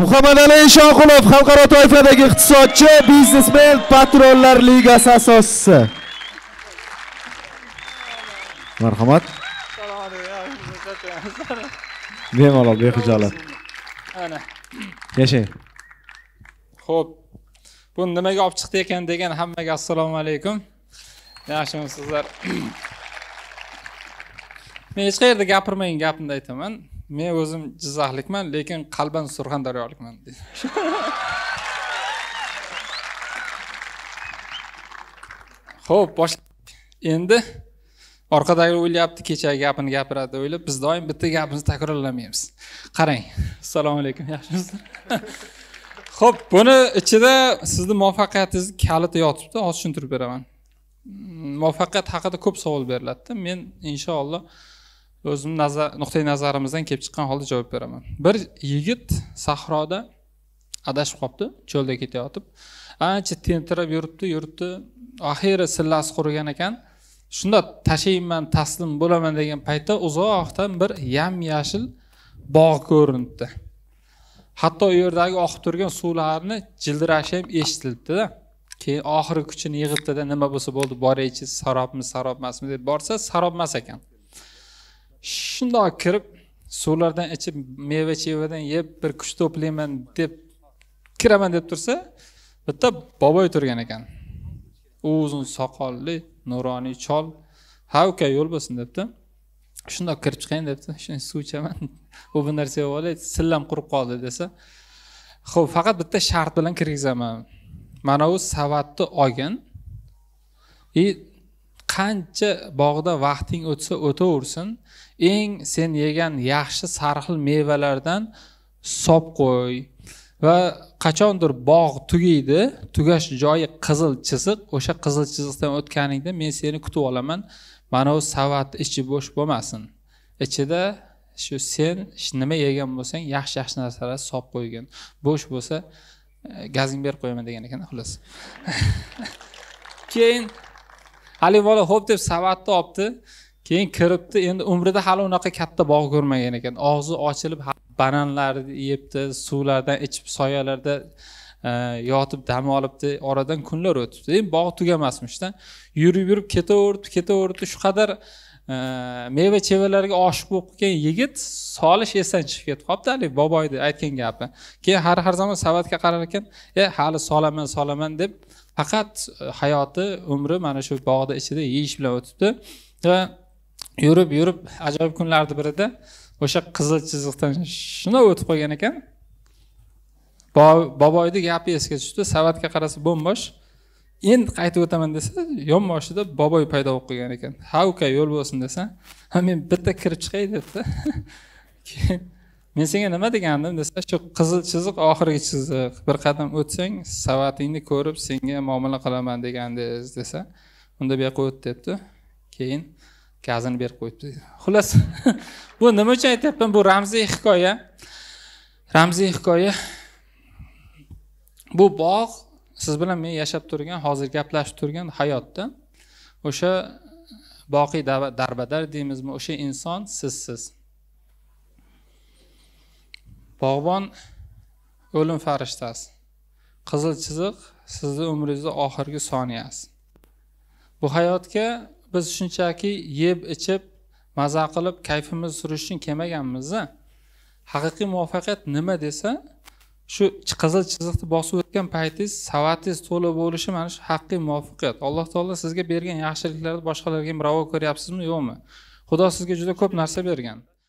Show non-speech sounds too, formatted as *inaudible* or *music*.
muhammad ali shoqulov xalqaro toifadagi iqtisodchi biznesmen patronlar ligasi asoschisi marhamat Assalomu alaykum. bemalol bexijolat ana Yashay. Xo'p. bu nimaga olib chiqdi ekan degan hammaga assalomu alaykum yaxshimisizlar *clears throat* men hech qayerda gapirmang gapimni aytaman men o'zim jizzaxlikman lekin qalban surxondaryolikman ho'p *laughs* bosh endi orqadagilar o'ylayapti kechagi gapini gapiradi deb o'ylab biz doim bitta gapimizni takrorlamaymiz qarang assalomu alaykum yaxshimisizlar *laughs* ho'p buni ichida sizni muvaffaqiyatingiz kaliti yotibdi hozir tushuntirib beraman muvaffaqiyat haqida ko'p savol beriladida men inshaalloh o'zimni nazar nuqtai nazarimizdan kelib chiqqan holda javob beraman bir yigit sahroda adashib qolibdi cho'lda ketayotib ancha tentirab yuribdi yuribdi oxiri sillasi qurigan ekan shunda tashlayman taslim bo'laman degan paytda uzoqdan bir yam yashil bog' ko'rinibdi hatto u yerdagi oqib turgan suvlarni jildirashi ham eshitilibdida keyin oxiri kuchini yig'ibdida nima bo'lsa bo'ldi boraychi sarobmi sarob emasmi deb borsa sarobmas ekan shundoq kirib suvlardan ichib meva chevadan yeb bir kuch to'playman deb kiraman deb tursa bitta boboy turgan ekan u uzun soqolli nuroniy chol ha uka yo'l bo'lsin debdi shundoq kirib chiqayin debdi suv ichaman u bir narsa yeb olay sillam qurib qoldi desa ho'p faqat bitta shart bilan kirgizaman mana u savatni olgin и qancha bog'da vaqting o'tsa o'taversin eng sen yegan yaxshi sarxil mevalardan sop qo'y va qachondir bog' tugaydi tugash joyi qizil chiziq o'sha qizil chiziqdan o'tganingda men seni kutib olaman mana bu savat ichi bo'sh bo'lmasin ichida shu sen nima yegan bo'lsang yaxshi yaxshi narsalar solib qo'ygin bo'sh bo'lsa e, gazing berib qo'yaman degan ekan xullas *laughs* keyin haligi bola ho'p deb savatni olibdi keyin kiribdi endi umrida hali unaqa katta bog' ko'rmagan ekan og'zi ochilib bananlarni yebdi suvlardan ichib soyalarda e, yotib dam olibdi oradan kunlar o'tibdi endi bog' tugamasmishda yurib yurib ketaveribdi ketaveribdi shu qadar e, meva chevalarga oshiq bo'lib qolgan yigit solish esdan chiqib ketib qolibdi haligi boboyni aytgan gapi keyin har har zamon savatga qarar ekan e hali solaman solaman deb faqat e, hayoti umri mana shu bog'da ichida yeyish bilan o'tibdi va yurib yurib ajoyib kunlarni birida o'sha qizil chiziqdan shuna o'tib qolgan ekan boboyni gapi esga tushdi savatga qarasa bo'mbosh endi qaytib o'taman desa yonboshida boboy paydo bo'lib qolgan ekan ha uka yo'l bo'lsin desa men bitta kirib chiqay debdi *laughs* keyin men senga nima degandim desa shu qizil chiziq oxirgi chiziq bir qadam o'tsang savatingni ko'rib senga muomala qilaman degandiz desa unda bu yoqqa o't debdi keyin gazini berib qo'yibdi xullas *laughs* bu nima uchun aytyapman bu ramziy hikoya ramziy hikoya bu bog' siz bilan men yashab turgan hozir gaplashib turgan hayotda o'sha boqiy darbadar deymizmi o'sha inson sizsiz bog'bon o'lim farishtasi qizil chiziq sizni umringizni oxirgi soniyasi bu hayotga biz shunchaki yeb ichib maza qilib kayfimiz surish uchun kelmaganmizda haqiqiy muvaffaqiyat nima desa shu qizil chiziqni bosib o'tgan paytingiz savatingiz to'la bo'lishi mana shu haqiqiy muvaffaqiyat alloh taolo sizga bergan yaxshiliklarni boshqalarga ham ravo ko'ryapsizmi yo'qmi xudo sizga juda ko'p narsa bergan